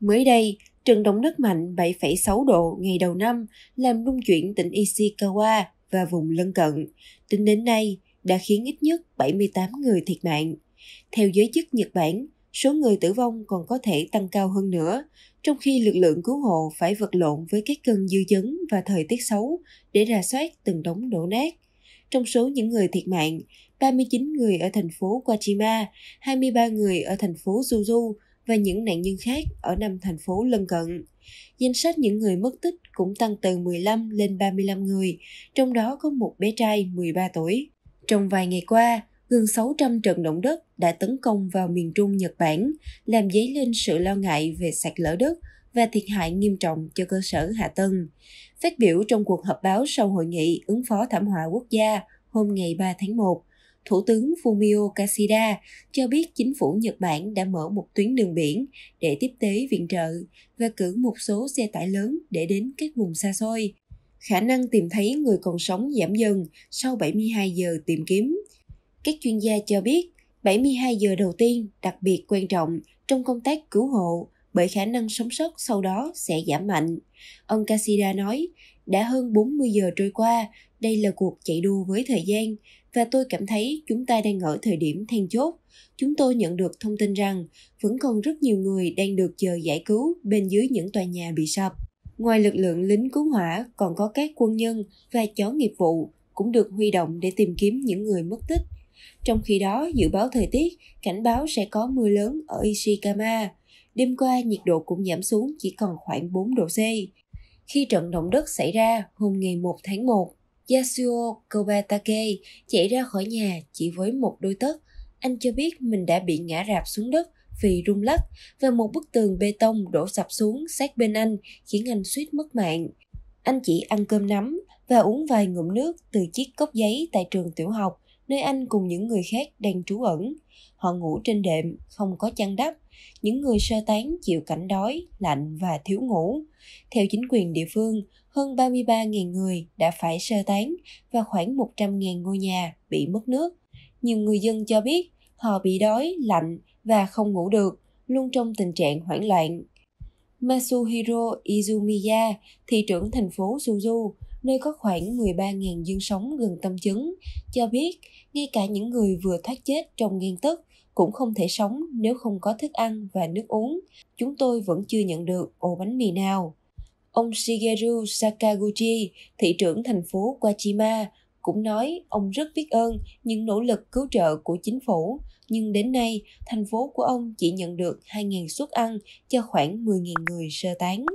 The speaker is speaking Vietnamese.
Mới đây, trận động đất mạnh 7,6 độ ngày đầu năm làm rung chuyển tỉnh Ishikawa và vùng lân cận. Tính đến nay, đã khiến ít nhất 78 người thiệt mạng. Theo giới chức Nhật Bản, số người tử vong còn có thể tăng cao hơn nữa, trong khi lực lượng cứu hộ phải vật lộn với các cơn dư chấn và thời tiết xấu để ra soát từng đống đổ nát. Trong số những người thiệt mạng, 39 người ở thành phố Kojima, 23 người ở thành phố Suzu và những nạn nhân khác ở năm thành phố lân cận. Danh sách những người mất tích cũng tăng từ 15 lên 35 người, trong đó có một bé trai 13 tuổi. Trong vài ngày qua, gần 600 trận động đất đã tấn công vào miền Trung Nhật Bản, làm dấy lên sự lo ngại về sạt lở đất và thiệt hại nghiêm trọng cho cơ sở hạ tầng. Phát biểu trong cuộc họp báo sau hội nghị ứng phó thảm họa quốc gia hôm ngày 3 tháng 1, Thủ tướng Fumio Kishida cho biết chính phủ Nhật Bản đã mở một tuyến đường biển để tiếp tế viện trợ và cử một số xe tải lớn để đến các vùng xa xôi. Khả năng tìm thấy người còn sống giảm dần sau 72 giờ tìm kiếm. Các chuyên gia cho biết 72 giờ đầu tiên đặc biệt quan trọng trong công tác cứu hộ bởi khả năng sống sót sau đó sẽ giảm mạnh. Ông Kashida nói, đã hơn 40 giờ trôi qua, đây là cuộc chạy đua với thời gian và tôi cảm thấy chúng ta đang ở thời điểm then chốt. Chúng tôi nhận được thông tin rằng vẫn còn rất nhiều người đang được chờ giải cứu bên dưới những tòa nhà bị sập. Ngoài lực lượng lính cứu hỏa, còn có các quân nhân và chó nghiệp vụ cũng được huy động để tìm kiếm những người mất tích. Trong khi đó, dự báo thời tiết cảnh báo sẽ có mưa lớn ở Ishikama. Đêm qua, nhiệt độ cũng giảm xuống chỉ còn khoảng 4 độ C. Khi trận động đất xảy ra hôm ngày 1 tháng 1, Yasuo Kobatake chạy ra khỏi nhà chỉ với một đôi tất. Anh cho biết mình đã bị ngã rạp xuống đất vì rung lắc và một bức tường bê tông đổ sập xuống sát bên anh khiến anh suýt mất mạng. Anh chỉ ăn cơm nắm và uống vài ngụm nước từ chiếc cốc giấy tại trường tiểu học nơi anh cùng những người khác đang trú ẩn. Họ ngủ trên đệm, không có chăn đắp. Những người sơ tán chịu cảnh đói, lạnh và thiếu ngủ. Theo chính quyền địa phương, hơn 33.000 người đã phải sơ tán và khoảng 100.000 ngôi nhà bị mất nước. Nhiều người dân cho biết họ bị đói, lạnh và không ngủ được, luôn trong tình trạng hoảng loạn. Masuhiro Izumiya, thị trưởng thành phố Suzu, nơi có khoảng 13.000 dân sống gần tâm chứng cho biết ngay cả những người vừa thoát chết trong nghiên tức cũng không thể sống nếu không có thức ăn và nước uống. Chúng tôi vẫn chưa nhận được ổ bánh mì nào. Ông Shigeru Sakaguchi, thị trưởng thành phố Kashima, cũng nói ông rất biết ơn những nỗ lực cứu trợ của chính phủ, nhưng đến nay thành phố của ông chỉ nhận được 2.000 suất ăn cho khoảng 10.000 người sơ tán.